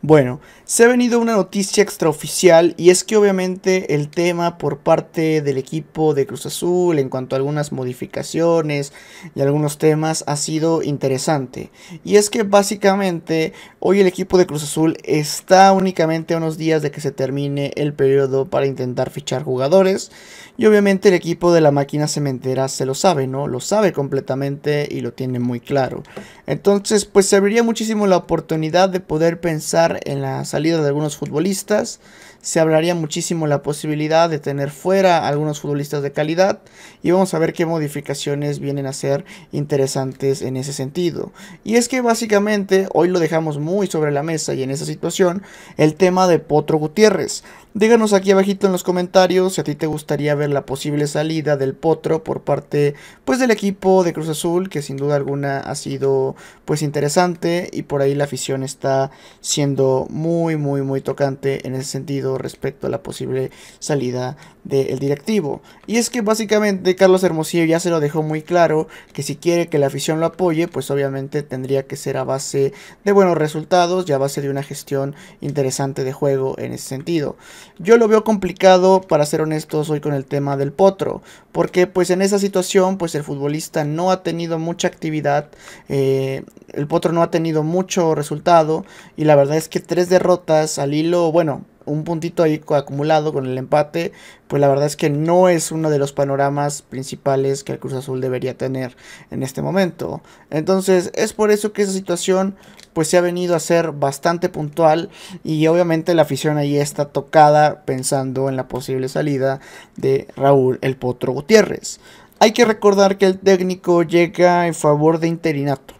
Bueno, se ha venido una noticia extraoficial y es que obviamente el tema por parte del equipo de Cruz Azul en cuanto a algunas modificaciones y algunos temas ha sido interesante. Y es que básicamente hoy el equipo de Cruz Azul está únicamente a unos días de que se termine el periodo para intentar fichar jugadores y obviamente el equipo de la máquina cementera se lo sabe, ¿no? Lo sabe completamente y lo tiene muy claro. Entonces pues se abriría muchísimo la oportunidad de poder pensar en la salida de algunos futbolistas, se hablaría muchísimo la posibilidad de tener fuera algunos futbolistas de calidad y vamos a ver qué modificaciones vienen a ser interesantes en ese sentido. Y es que básicamente hoy lo dejamos muy sobre la mesa y en esa situación el tema de Potro Gutiérrez. Díganos aquí abajito en los comentarios si a ti te gustaría ver la posible salida del Potro por parte pues del equipo de Cruz Azul que sin duda alguna ha sido pues interesante y por ahí la afición está siendo muy, muy, muy tocante en ese sentido respecto a la posible salida del directivo. Y es que básicamente Carlos Hermosillo ya se lo dejó muy claro que si quiere que la afición lo apoye, pues obviamente tendría que ser a base de buenos resultados y a base de una gestión interesante de juego en ese sentido. Yo lo veo complicado, para ser honestos, hoy con el tema del potro, porque pues en esa situación pues el futbolista no ha tenido mucha actividad, eh, el potro no ha tenido mucho resultado y la verdad es que tres derrotas al hilo, bueno, un puntito ahí acumulado con el empate, pues la verdad es que no es uno de los panoramas principales que el Cruz Azul debería tener en este momento. Entonces es por eso que esa situación pues se ha venido a ser bastante puntual y obviamente la afición ahí está tocada pensando en la posible salida de Raúl el Potro Gutiérrez. Hay que recordar que el técnico llega en favor de interinato.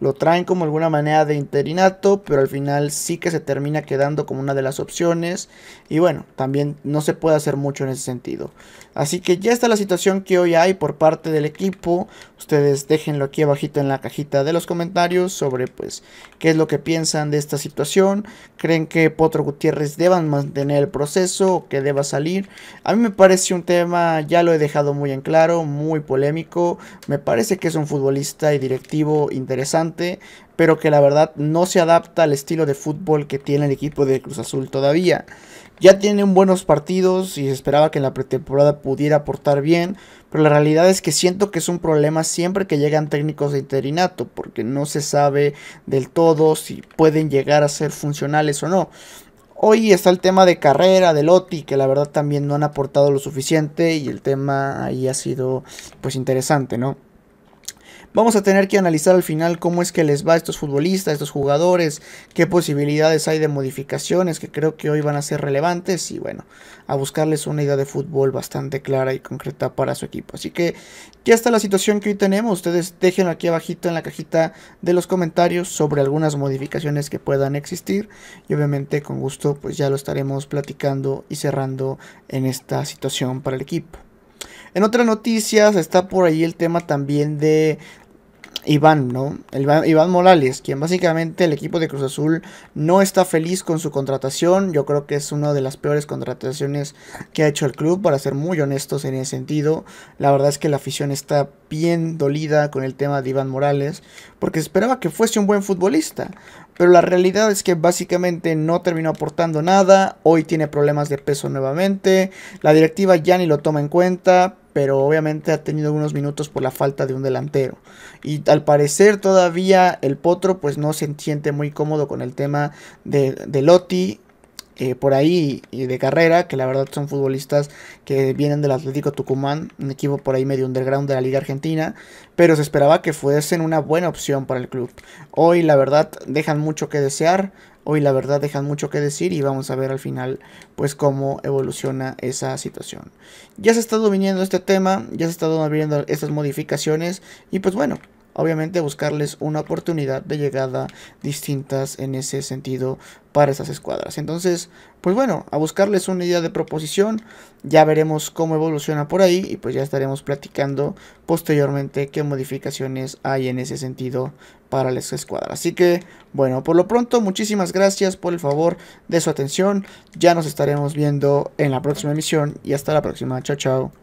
Lo traen como alguna manera de interinato, pero al final sí que se termina quedando como una de las opciones. Y bueno, también no se puede hacer mucho en ese sentido. Así que ya está la situación que hoy hay por parte del equipo. Ustedes déjenlo aquí abajito en la cajita de los comentarios sobre pues qué es lo que piensan de esta situación. ¿Creen que Potro Gutiérrez deban mantener el proceso o que deba salir? A mí me parece un tema, ya lo he dejado muy en claro, muy polémico. Me parece que es un futbolista y directivo interesante pero que la verdad no se adapta al estilo de fútbol que tiene el equipo de Cruz Azul todavía. Ya tienen buenos partidos y se esperaba que en la pretemporada pudiera aportar bien, pero la realidad es que siento que es un problema siempre que llegan técnicos de interinato, porque no se sabe del todo si pueden llegar a ser funcionales o no. Hoy está el tema de carrera, de Loti, que la verdad también no han aportado lo suficiente y el tema ahí ha sido pues interesante, ¿no? Vamos a tener que analizar al final cómo es que les va a estos futbolistas, estos jugadores, qué posibilidades hay de modificaciones que creo que hoy van a ser relevantes y bueno, a buscarles una idea de fútbol bastante clara y concreta para su equipo. Así que ya está la situación que hoy tenemos. Ustedes dejen aquí abajito en la cajita de los comentarios sobre algunas modificaciones que puedan existir y obviamente con gusto pues ya lo estaremos platicando y cerrando en esta situación para el equipo. En otras noticias está por ahí el tema también de Iván, ¿no? Iván Morales, quien básicamente el equipo de Cruz Azul no está feliz con su contratación. Yo creo que es una de las peores contrataciones que ha hecho el club, para ser muy honestos en ese sentido. La verdad es que la afición está bien dolida con el tema de Iván Morales, porque esperaba que fuese un buen futbolista. Pero la realidad es que básicamente no terminó aportando nada. Hoy tiene problemas de peso nuevamente. La directiva ya ni lo toma en cuenta pero obviamente ha tenido algunos minutos por la falta de un delantero. Y al parecer todavía el Potro pues no se siente muy cómodo con el tema de, de Lotti eh, por ahí y de carrera, que la verdad son futbolistas que vienen del Atlético Tucumán, un equipo por ahí medio underground de la Liga Argentina, pero se esperaba que fuesen una buena opción para el club. Hoy la verdad dejan mucho que desear, hoy la verdad dejan mucho que decir y vamos a ver al final pues cómo evoluciona esa situación. Ya se ha estado viniendo este tema, ya se han estado viendo estas modificaciones y pues bueno, obviamente buscarles una oportunidad de llegada distintas en ese sentido para esas escuadras. Entonces, pues bueno, a buscarles una idea de proposición, ya veremos cómo evoluciona por ahí y pues ya estaremos platicando posteriormente qué modificaciones hay en ese sentido para las escuadras. Así que, bueno, por lo pronto, muchísimas gracias por el favor de su atención. Ya nos estaremos viendo en la próxima emisión y hasta la próxima. Chao, chao.